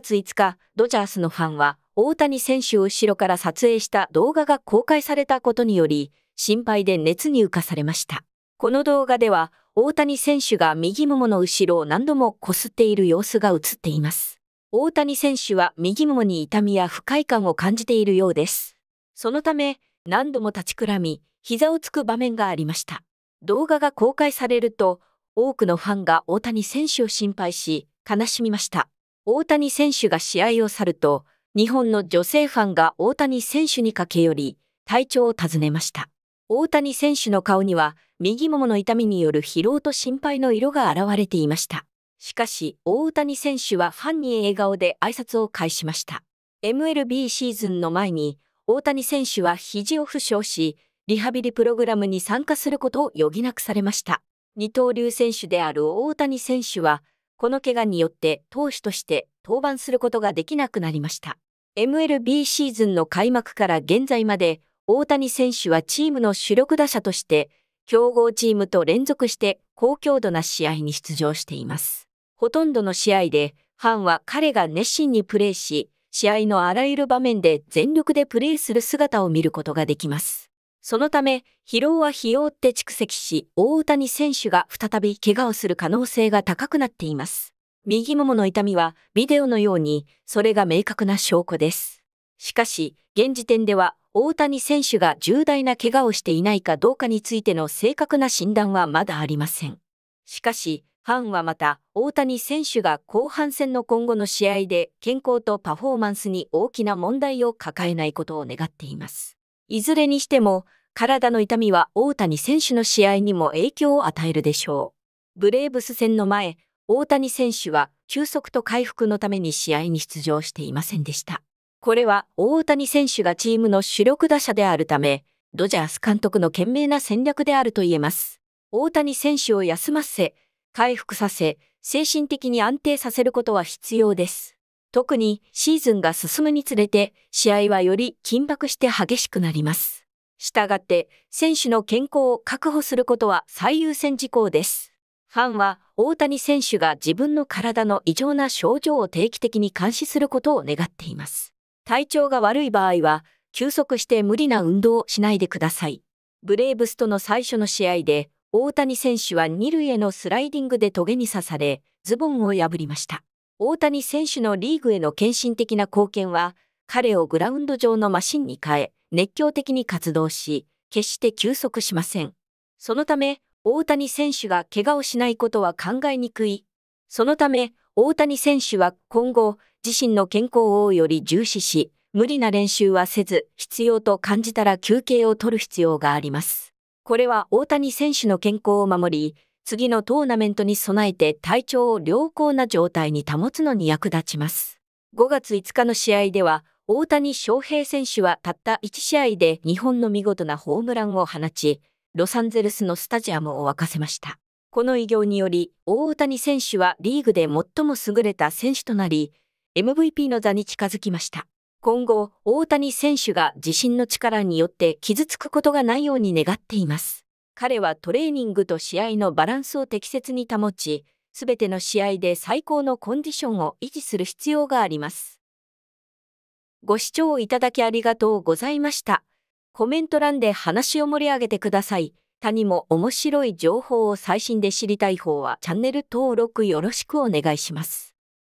月5日、ドジャースのファンは、大谷選手を後ろから撮影した動画が公開されたことにより、心配で熱に浮かされました。この動画では、大谷選手が右腿の後ろを何度も擦っている様子が映っています。大谷選手は右腿に痛みや不快感を感じているようです。そのため、何度も立ちくらみ、膝をつく場面がありました。動画が公開されると、多くのファンが大谷選手を心配し、悲しみました。大谷選手が試合を去ると、日本の女性ファンが大谷選手に駆け寄り、体調を尋ねました。大谷選手の顔には、右ももの痛みによる疲労と心配の色が現れていました。しかし、大谷選手はファンに笑顔で挨拶を返しました。MLB シーズンの前に、大谷選手は肘を負傷し、リハビリプログラムに参加することを余儀なくされました。二刀流選手である大谷選手は、この怪我によって投手として登板することができなくなりました。MLB シーズンの開幕から現在まで大谷選手はチームの主力打者として強豪チームと連続して高強度な試合に出場しています。ほとんどの試合でファンは彼が熱心にプレーし、試合のあらゆる場面で全力でプレーする姿を見ることができます。そのため、疲労は疲労って蓄積し、大谷選手が再び怪我をする可能性が高くなっています。右ももの痛みは、ビデオのように、それが明確な証拠です。しかし、現時点では、大谷選手が重大な怪我をしていないかどうかについての正確な診断はまだありません。しかし、ファンはまた、大谷選手が後半戦の今後の試合で、健康とパフォーマンスに大きな問題を抱えないことを願っています。いずれにしても、体の痛みは大谷選手の試合にも影響を与えるでしょう。ブレーブス戦の前、大谷選手は休息と回復のために試合に出場していませんでした。これは大谷選手がチームの主力打者であるため、ドジャース監督の懸命な戦略であると言えます。大谷選手を休ませ、回復させ、精神的に安定させることは必要です。特にシーズンが進むにつれて試合はより緊迫して激しくなります。したがって選手の健康を確保することは最優先事項です。ファンは大谷選手が自分の体の異常な症状を定期的に監視することを願っています。体調が悪い場合は休息して無理な運動をしないでください。ブレーブスとの最初の試合で大谷選手は2塁へのスライディングでトゲに刺され、ズボンを破りました。大谷選手のリーグへの献身的な貢献は、彼をグラウンド上のマシンに変え、熱狂的に活動し、決して休息しません。そのため、大谷選手が怪我をしないことは考えにくい。そのため、大谷選手は今後、自身の健康をより重視し、無理な練習はせず、必要と感じたら休憩を取る必要があります。これは大谷選手の健康を守り、次のトーナメントに備えて体調を良好な状態に保つのに役立ちます。5月5日の試合では、大谷翔平選手はたった1試合で日本の見事なホームランを放ち、ロサンゼルスのスタジアムを沸かせました。この偉業により、大谷選手はリーグで最も優れた選手となり、MVP の座に近づきました。今後、大谷選手が自身の力によって傷つくことがないように願っています。彼はトレーニングと試合のバランスを適切に保ち、すべての試合で最高のコンディションを維持する必要があります。ご視聴いただきありがとうございました。コメント欄で話を盛り上げてください。他にも面白い情報を最新で知りたい方はチャンネル登録よろしくお願いします。